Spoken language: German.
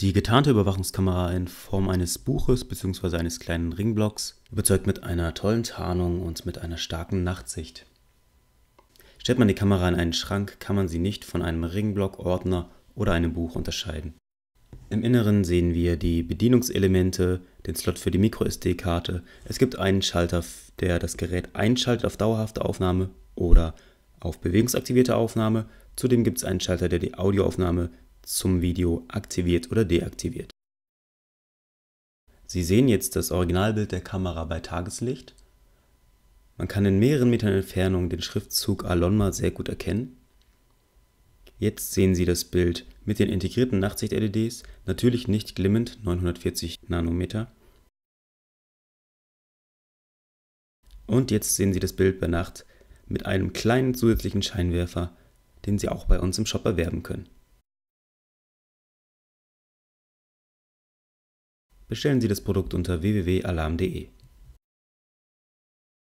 Die getarnte Überwachungskamera in Form eines Buches bzw. eines kleinen Ringblocks überzeugt mit einer tollen Tarnung und mit einer starken Nachtsicht. Stellt man die Kamera in einen Schrank, kann man sie nicht von einem Ringblock, Ordner oder einem Buch unterscheiden. Im Inneren sehen wir die Bedienungselemente, den Slot für die MicroSD-Karte. Es gibt einen Schalter, der das Gerät einschaltet auf dauerhafte Aufnahme oder auf bewegungsaktivierte Aufnahme. Zudem gibt es einen Schalter, der die Audioaufnahme zum Video aktiviert oder deaktiviert. Sie sehen jetzt das Originalbild der Kamera bei Tageslicht. Man kann in mehreren Metern Entfernung den Schriftzug Alonma sehr gut erkennen. Jetzt sehen Sie das Bild mit den integrierten Nachtsicht-LEDs, natürlich nicht glimmend 940 Nanometer. Und jetzt sehen Sie das Bild bei Nacht mit einem kleinen zusätzlichen Scheinwerfer, den Sie auch bei uns im Shop erwerben können. Bestellen Sie das Produkt unter www.alarm.de